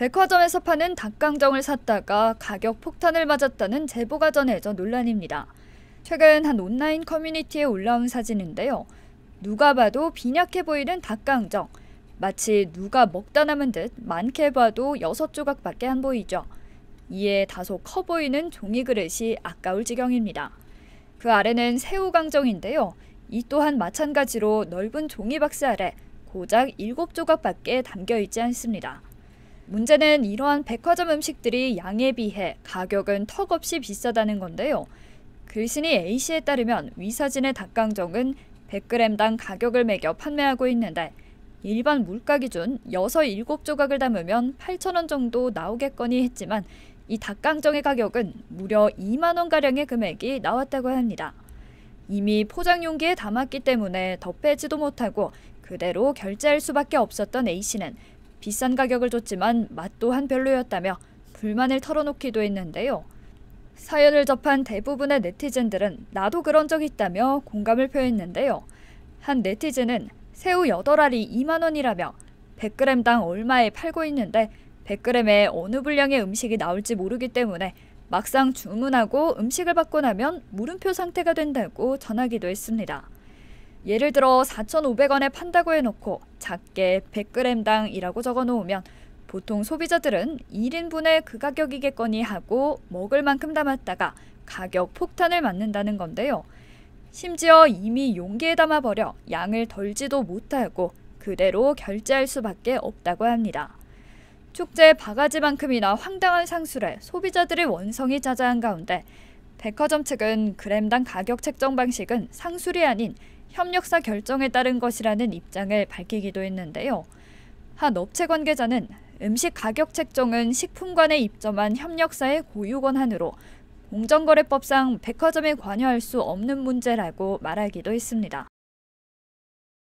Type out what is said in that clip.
백화점에서 파는 닭강정을 샀다가 가격 폭탄을 맞았다는 제보가 전해져 논란입니다. 최근 한 온라인 커뮤니티에 올라온 사진인데요. 누가 봐도 빈약해 보이는 닭강정. 마치 누가 먹다 남은 듯 많게 봐도 여섯 조각밖에 안 보이죠. 이에 다소 커 보이는 종이 그릇이 아까울 지경입니다. 그 아래는 새우강정인데요. 이 또한 마찬가지로 넓은 종이박스 아래 고작 7조각밖에 담겨 있지 않습니다. 문제는 이러한 백화점 음식들이 양에 비해 가격은 턱없이 비싸다는 건데요. 글쓴이 A씨에 따르면 위사진의 닭강정은 100g당 가격을 매겨 판매하고 있는데 일반 물가 기준 6, 7조각을 담으면 8천원 정도 나오겠거니 했지만 이 닭강정의 가격은 무려 2만원가량의 금액이 나왔다고 합니다. 이미 포장 용기에 담았기 때문에 더 빼지도 못하고 그대로 결제할 수밖에 없었던 A씨는 비싼 가격을 줬지만 맛 또한 별로였다며 불만을 털어놓기도 했는데요. 사연을 접한 대부분의 네티즌들은 나도 그런 적 있다며 공감을 표했는데요. 한 네티즌은 새우 8알이 2만원이라며 100g당 얼마에 팔고 있는데 100g에 어느 분량의 음식이 나올지 모르기 때문에 막상 주문하고 음식을 받고 나면 물음표 상태가 된다고 전하기도 했습니다. 예를 들어 4,500원에 판다고 해놓고 작게 100g당이라고 적어놓으면 보통 소비자들은 1인분에 그 가격이겠거니 하고 먹을 만큼 담았다가 가격 폭탄을 맞는다는 건데요. 심지어 이미 용기에 담아버려 양을 덜지도 못하고 그대로 결제할 수밖에 없다고 합니다. 축제 바가지만큼이나 황당한 상술에 소비자들의 원성이 짜자한 가운데 백화점 측은 그램당 가격 책정 방식은 상술이 아닌 협력사 결정에 따른 것이라는 입장을 밝히기도 했는데요. 한 업체 관계자는 음식 가격 책정은 식품관에 입점한 협력사의 고유 권한으로 공정거래법상 백화점에 관여할 수 없는 문제라고 말하기도 했습니다.